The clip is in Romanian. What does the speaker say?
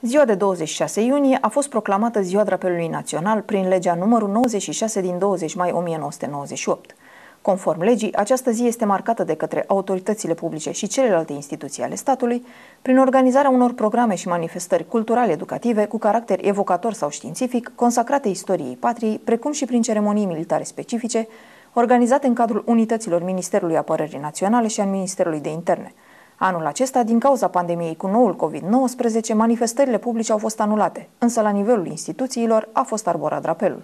Ziua de 26 iunie a fost proclamată Ziua Drapelului Național prin legea numărul 96 din 20 mai 1998. Conform legii, această zi este marcată de către autoritățile publice și celelalte instituții ale statului prin organizarea unor programe și manifestări culturale educative cu caracter evocator sau științific, consacrate istoriei patriei, precum și prin ceremonii militare specifice, organizate în cadrul unităților Ministerului Apărării Naționale și al Ministerului de Interne – Anul acesta, din cauza pandemiei cu noul COVID-19, manifestările publice au fost anulate, însă la nivelul instituțiilor a fost arborat drapelul.